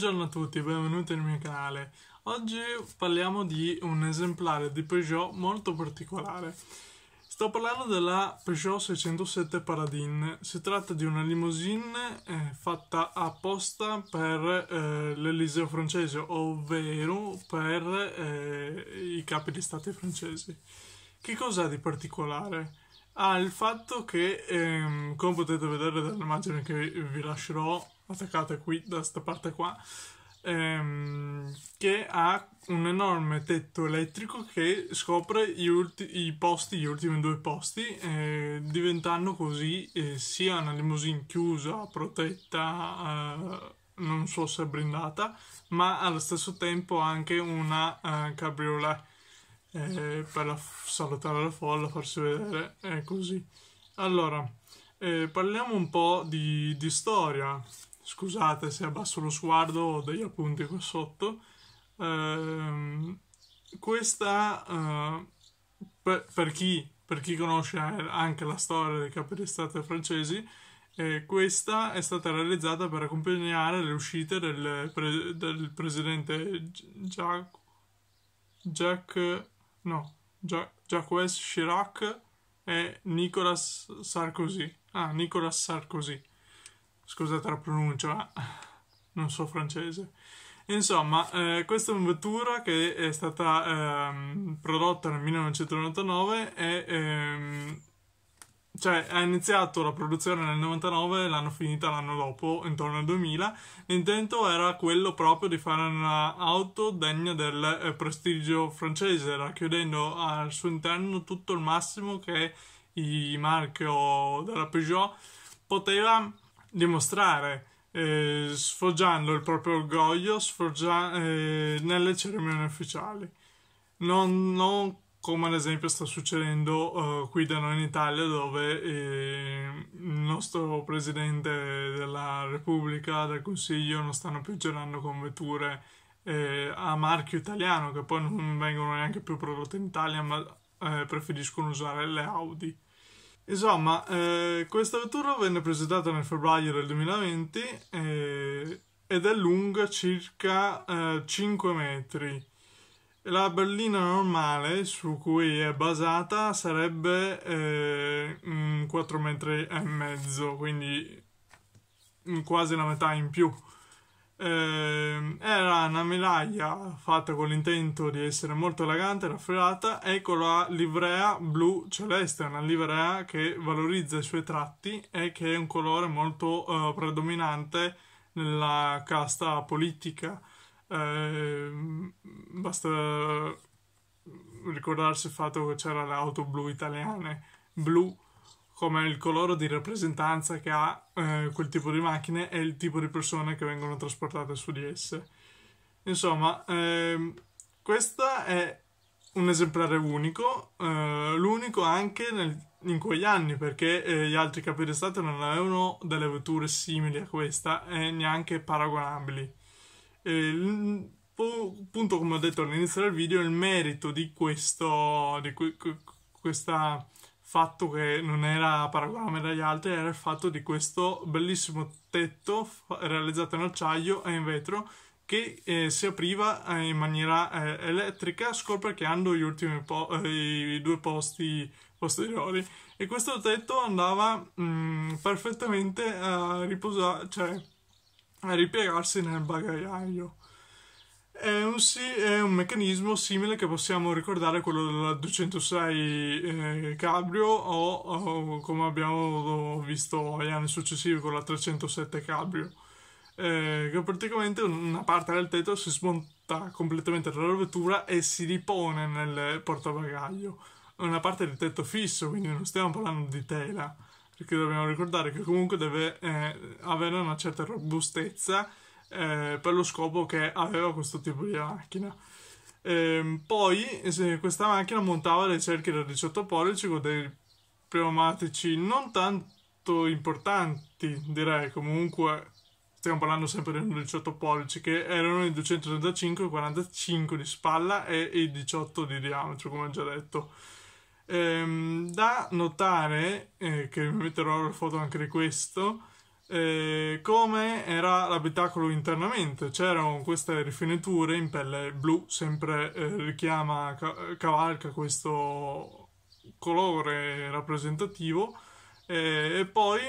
Buongiorno a tutti e benvenuti nel mio canale. Oggi parliamo di un esemplare di Peugeot molto particolare. Sto parlando della Peugeot 607 Paradin. Si tratta di una limousine eh, fatta apposta per eh, l'Eliseo francese, ovvero per eh, i capi di stati francesi. Che cos'ha di particolare? Ha ah, il fatto che, ehm, come potete vedere dall'immagine che vi lascerò attaccata qui da questa parte qua ehm, che ha un enorme tetto elettrico che scopre gli, ulti- i posti, gli ultimi due posti eh, diventando così eh, sia una limousine chiusa, protetta eh, non so se brindata ma allo stesso tempo anche una eh, cabriolet eh, per la f- salutare la folla, farsi vedere è così allora eh, parliamo un po' di, di storia scusate se abbasso lo sguardo, ho degli appunti qua sotto. Eh, questa, eh, per, per, chi, per, chi, conosce anche la storia dei capi di stato francesi, eh, questa è stata realizzata per accompagnare le uscite del, pre, del presidente Jacques, Jacques, no, Jacques, Jacques Chirac e Nicolas Sarkozy. Ah, Nicolas Sarkozy Scusate la pronuncia, ma non so francese. Insomma, eh, questa è una vettura che è stata ehm, prodotta nel 1999 e ehm, cioè ha iniziato la produzione nel 99 e l'hanno finita l'anno dopo, intorno al 2000. L'intento era quello proprio di fare un'auto degna del eh, prestigio francese, racchiudendo al suo interno tutto il massimo che il marchio della Peugeot poteva dimostrare, eh, sfoggiando il proprio orgoglio sfoggia- eh, nelle cerimonie ufficiali. Non, non, come ad esempio sta succedendo eh, qui da noi in Italia, dove eh, il nostro presidente della Repubblica, del Consiglio, non stanno più girando con vetture eh, a marchio italiano, che poi non vengono neanche più prodotte in Italia, ma eh, preferiscono usare le Audi. Insomma, eh, questo turno venne presentata nel febbraio del 2020 eh, ed è lunga circa eh, 5 metri. La berlina normale su cui è basata sarebbe 4 eh, metri e mezzo, quindi mm, quasi la metà in più eh, era una medaglia fatta con l'intento di essere molto elegante, raffinata, e con la livrea blu celeste, una livrea che valorizza i suoi tratti e che è un colore molto eh, predominante nella casta politica. Eh, basta ricordarsi il fatto che c'erano le auto blu italiane blu come il colore di rappresentanza che ha eh, quel tipo di macchine e il tipo di persone che vengono trasportate su di esse. Insomma, ehm, questo è un esemplare unico, eh, l'unico anche nel, in quegli anni perché eh, gli altri capi di Stato non avevano delle vetture simili a questa e neanche paragonabili. E, appunto come ho detto all'inizio del video, il merito di, questo, di que, que, questa fatto che non era paragonabile agli altri era il fatto di questo bellissimo tetto realizzato in acciaio e in vetro che eh, si apriva eh, in maniera eh, elettrica scoperchiando gli ultimi po- eh, i due posti posteriori e questo tetto andava mh, mm, perfettamente a riposare cioè a ripiegarsi nel bagagliaio è un, è un, meccanismo simile che possiamo ricordare quello della 206 eh, Cabrio o, o, come abbiamo visto negli anni successivi con la 307 Cabrio eh, che praticamente una parte del tetto si smonta completamente dalla vettura e si ripone nel portabagaglio una parte del tetto fisso quindi non stiamo parlando di tela perché dobbiamo ricordare che comunque deve eh, avere una certa robustezza eh, per lo scopo che aveva questo tipo di macchina. Eh, poi questa macchina montava le cerchie da 18 pollici con dei pneumatici non tanto importanti, direi comunque. Stiamo parlando sempre del 18 pollici che erano i 235, 45 di spalla e i 18 di diametro, come ho già detto. Eh, da notare, eh, che vi metterò la foto anche di questo, eh, come era l'abitacolo internamente. C'erano queste rifiniture in pelle blu, sempre eh, richiama, ca- cavalca questo colore rappresentativo. Eh, e poi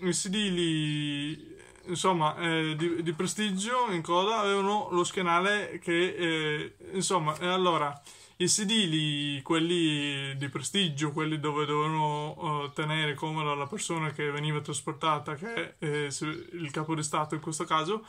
i sedili, insomma, eh, di, di, prestigio in coda avevano lo schienale che, eh, insomma, allora i sedili, quelli di prestigio, quelli dove dovevano uh, tenere comoda la persona che veniva trasportata, che è eh, il capo di Stato in questo caso,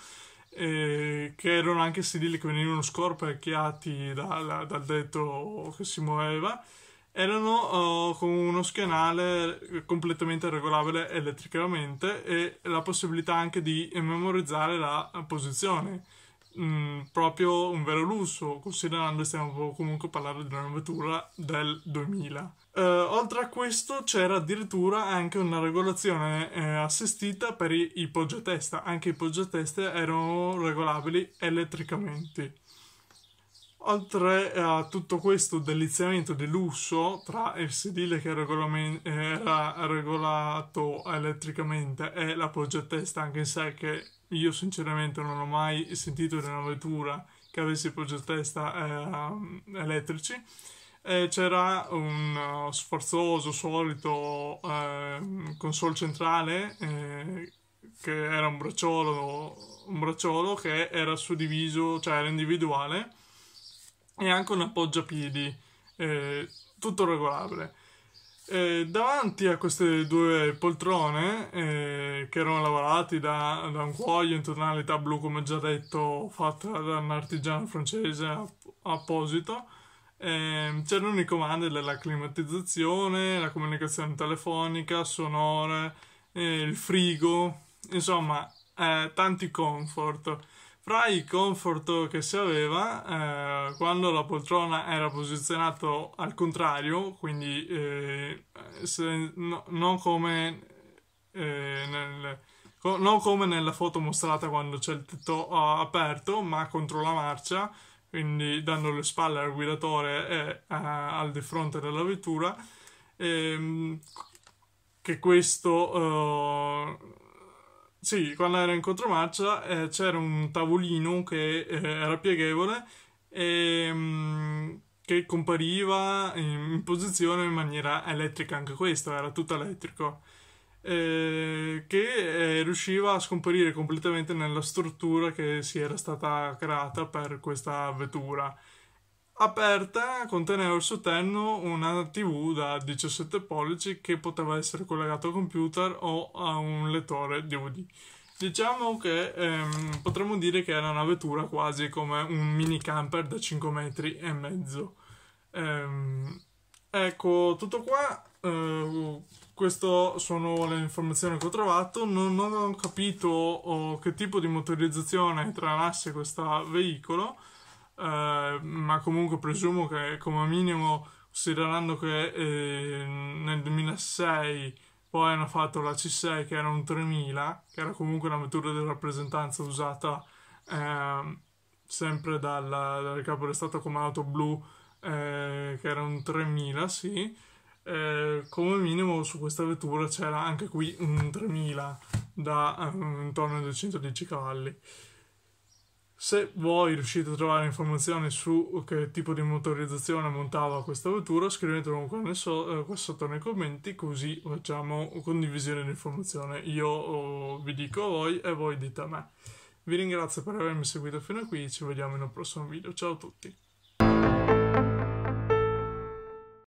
eh, che erano anche sedili che venivano scorpacchiati dal, dal detto che si muoveva, erano uh, con uno schienale completamente regolabile elettricamente e la possibilità anche di memorizzare la posizione Mm, proprio un vero lusso, considerando che stiamo comunque parlando di una vettura del 2000. Eh, oltre a questo c'era addirittura anche una regolazione eh, assistita per i, i poggiatesta, anche i poggiateste erano regolabili elettricamente. Oltre a tutto questo deliziamento di lusso tra il sedile che era regolato elettricamente e la poggiatesta anche in sé, che io sinceramente non ho mai sentito di una vettura che avesse poggiatesta eh, elettrici, e c'era un uh, sforzoso solito eh, console centrale eh, che era un bracciolo, un bracciolo che era suddiviso, cioè era individuale e anche un appoggiapiedi eh, tutto regolabile. Eh, davanti a queste due poltrone, eh, che erano lavorate da, da, un cuoio in tonalità blu, come già detto, fatta da un artigiano francese app- apposito, ehm, c'erano i comandi della climatizzazione, la comunicazione telefonica, sonore, eh, il frigo, insomma, eh, tanti comfort fra i comfort che si aveva, eh, quando la poltrona era posizionata al contrario, quindi eh, se, no, non, come, eh, nel, co- non, come, nella foto mostrata quando c'è il tetto eh, aperto, ma contro la marcia, quindi dando le spalle al guidatore e eh, al di fronte della vettura, ehm, che questo eh, sì, quando era in contromarcia eh, c'era un tavolino che eh, era pieghevole e mh, mm, che compariva in, in, posizione in maniera elettrica, anche questo era tutto elettrico, eh, che eh, riusciva a scomparire completamente nella struttura che si era stata creata per questa vettura aperta conteneva al suo interno una TV da 17 pollici che poteva essere collegata al computer o a un lettore DVD. Diciamo che ehm, potremmo dire che era una vettura quasi come un mini camper da 5 metri e mezzo. Ehm, ecco, tutto qua. Eh, queste sono le informazioni che ho trovato. Non, non ho capito oh, che tipo di motorizzazione tralasse questo veicolo. Eh, ma comunque presumo che come minimo considerando che eh, nel 2006 poi hanno fatto la C6 che era un 3000 che era comunque una vettura di rappresentanza usata eh, sempre dal, dal, capo di stato come auto blu eh, che era un 3000 sì eh, come minimo su questa vettura c'era anche qui un 3000 da ehm, intorno ai 210 cavalli se voi riuscite a trovare informazioni su che tipo di motorizzazione montava questa vettura, scrivetelo qua, so, eh, qua sotto nei commenti, così facciamo condivisione di informazione. Io oh, vi dico a voi e voi dite a me. Vi ringrazio per avermi seguito fino a qui, ci vediamo in un prossimo video. Ciao a tutti!